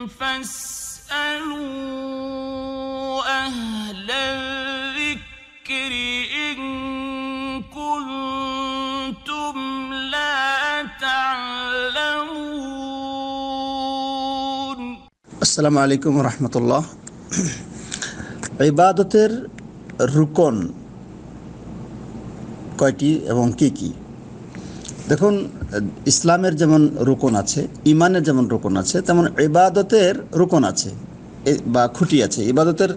فاسألوا أهل الذكر إن كنتم لا تعلمون السلام عليكم ورحمة الله عبادة الركن কয়টি এবং কি কি দেখুন ইসলামের যেমন রোকন আছে ইমানের যেমন রোকন আছে তেমন ইবাদতের রোকন আছে বা খুঁটি আছে ইবাদতের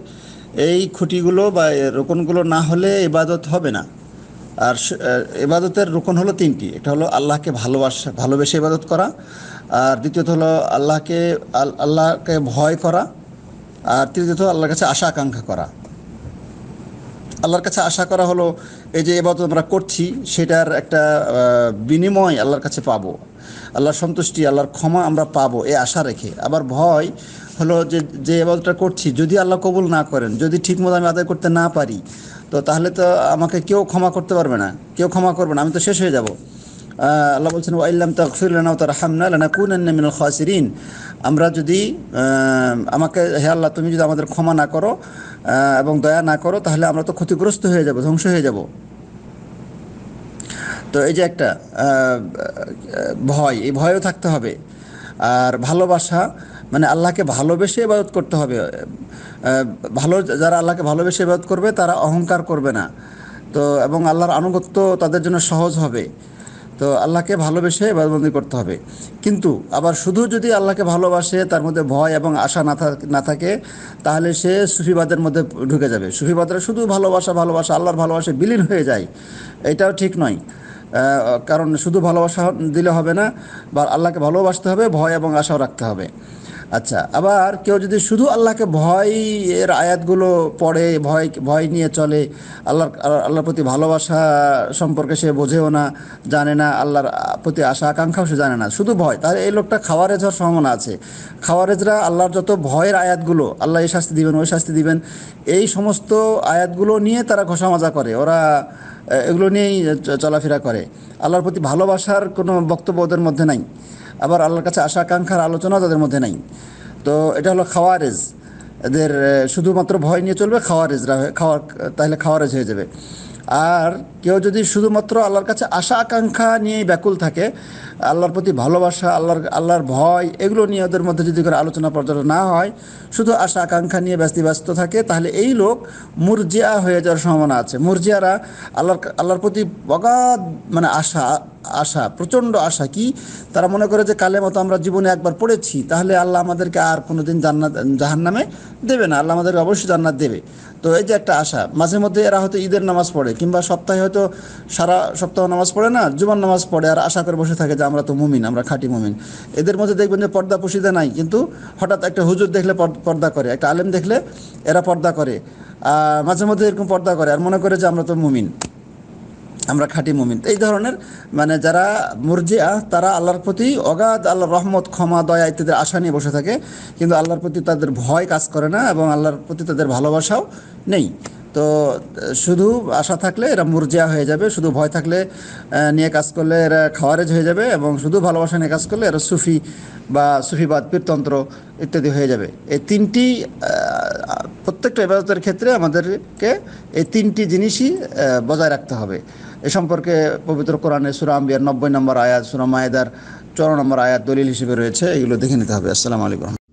এই খুঁটিগুলো বা রোকনগুলো না হলে ইবাদত হবে না আর ইবাদতের রোকন হলো তিনটি এটা হলো আল্লাহকে ভালোবাসা ভালোবেসে ইবাদত করা আর দ্বিতীয়ত হলো আল্লাহকে আল্লাহকে ভয় করা আর তৃতীয়ত আল্লাহর কাছে আশা আকাঙ্ক্ষা করা আল্লাহর কাছে আশা করা হলো এই যে এবার আমরা করছি সেটার একটা বিনিময় আল্লাহর কাছে পাবো আল্লাহর সন্তুষ্টি আল্লাহর ক্ষমা আমরা পাবো এ আশা রেখে আবার ভয় হলো যে যে এবাদতটা করছি যদি আল্লাহ কবুল না করেন যদি ঠিকমতো আমি আদায় করতে না পারি তো তাহলে তো আমাকে কেউ ক্ষমা করতে পারবে না কেউ ক্ষমা করবে না আমি তো শেষ হয়ে যাব আল্লাহ বলছেন ওয়াইল্লাম তকফির তার হামনা লেনা কুন মিনাল খাসিরিন আমরা যদি আমাকে হে আল্লাহ তুমি যদি আমাদের ক্ষমা না করো এবং দয়া না করো তাহলে আমরা তো ক্ষতিগ্রস্ত হয়ে যাব ধ্বংস হয়ে যাব তো এই যে একটা ভয় এই ভয়ও থাকতে হবে আর ভালোবাসা মানে আল্লাহকে ভালোবেসে ইবাদত করতে হবে ভালো যারা আল্লাহকে ভালোবেসে ইবাদত করবে তারা অহংকার করবে না তো এবং আল্লাহর আনুগত্য তাদের জন্য সহজ হবে তো আল্লাহকে ভালোবেসে ইবাদবন্দি করতে হবে কিন্তু আবার শুধু যদি আল্লাহকে ভালোবাসে তার মধ্যে ভয় এবং আশা না না থাকে তাহলে সে সুফিবাদের মধ্যে ঢুকে যাবে সুফিবাদরা শুধু ভালোবাসা ভালোবাসা আল্লাহর ভালোবাসা বিলীন হয়ে যায় এটাও ঠিক নয় কারণ শুধু ভালোবাসা দিলে হবে না বা আল্লাহকে ভালোবাসতে হবে ভয় এবং আশাও রাখতে হবে আচ্ছা আবার কেউ যদি শুধু আল্লাহকে ভয়ের আয়াতগুলো পড়ে ভয় ভয় নিয়ে চলে আল্লাহর আল্লাহর প্রতি ভালোবাসা সম্পর্কে সে বোঝেও না জানে না আল্লাহর প্রতি আশা আকাঙ্ক্ষাও সে জানে না শুধু ভয় তাহলে এই লোকটা খাওয়ারেজ হওয়ার সম্ভাবনা আছে খাওয়ারেজরা আল্লাহর যত ভয়ের আয়াতগুলো আল্লাহ এই শাস্তি দিবেন ওই শাস্তি দিবেন এই সমস্ত আয়াতগুলো নিয়ে তারা ঘষা মাজা করে ওরা এগুলো নিয়েই চলাফেরা করে আল্লাহর প্রতি ভালোবাসার কোনো বক্তব্য ওদের মধ্যে নাই আবার আল্লাহর কাছে আশা আকাঙ্ক্ষার আলোচনা তাদের মধ্যে নাই তো এটা হলো খাওয়ারেজ এদের শুধুমাত্র ভয় নিয়ে চলবে খাওয়ারেজরা খাওয়ার তাহলে খাওয়ারেজ হয়ে যাবে আর কেউ যদি শুধুমাত্র আল্লাহর কাছে আশা আকাঙ্ক্ষা নিয়েই ব্যাকুল থাকে আল্লাহর প্রতি ভালোবাসা আল্লাহর আল্লাহর ভয় এগুলো নিয়ে ওদের মধ্যে যদি করে আলোচনা পর্যটন না হয় শুধু আশা আকাঙ্ক্ষা নিয়ে ব্যস্ত ব্যস্ত থাকে তাহলে এই লোক মুরজিয়া হয়ে যাওয়ার সম্ভাবনা আছে মুরজিয়ারা আল্লাহর আল্লাহর প্রতি বগাদ মানে আশা আশা প্রচণ্ড আশা কি তারা মনে করে যে কালে মতো আমরা জীবনে একবার পড়েছি তাহলে আল্লাহ আমাদেরকে আর কোনো দিন জান্নাত জাহান নামে দেবে না আল্লাহ আমাদেরকে অবশ্যই জান্নাত দেবে তো এই যে একটা আশা মাঝে মধ্যে এরা হয়তো ঈদের নামাজ পড়ে কিংবা সপ্তাহে হয়তো সারা সপ্তাহ নামাজ পড়ে না জুমার নামাজ পড়ে আর আশা করে বসে থাকে যে আমরা তো মুমিন আমরা খাঁটি মুমিন এদের মধ্যে দেখবেন যে পর্দা পুষিতে নাই কিন্তু হঠাৎ একটা হুজুর দেখলে পর্দা করে একটা আলেম দেখলে এরা পর্দা করে মাঝে মধ্যে এরকম পর্দা করে আর মনে করে যে আমরা তো মুমিন আমরা খাঁটি মুমিন এই ধরনের মানে যারা মুরজিয়া তারা আল্লাহর প্রতি অগাধ আল্লাহ রহমত ক্ষমা দয়া ইত্যাদির আশা নিয়ে বসে থাকে কিন্তু আল্লাহর প্রতি তাদের ভয় কাজ করে না এবং আল্লাহর প্রতি তাদের ভালোবাসাও নেই তো শুধু আশা থাকলে এরা মুরজিয়া হয়ে যাবে শুধু ভয় থাকলে নিয়ে কাজ করলে এরা খাওয়ারেজ হয়ে যাবে এবং শুধু ভালোবাসা নিয়ে কাজ করলে এরা সুফি বা সুফিবাদ পীরতন্ত্র ইত্যাদি হয়ে যাবে এই তিনটি প্রত্যেকটা ইবাদতের ক্ষেত্রে আমাদেরকে এই তিনটি জিনিসই বজায় রাখতে হবে এ সম্পর্কে পবিত্র কোরআনে সুরা আম্বিয়ার নব্বই নম্বর আয়াত সুরা মায়েদার নম্বর আয়াত দলিল হিসেবে রয়েছে এগুলো দেখে নিতে হবে আসসালামু আলাইকুম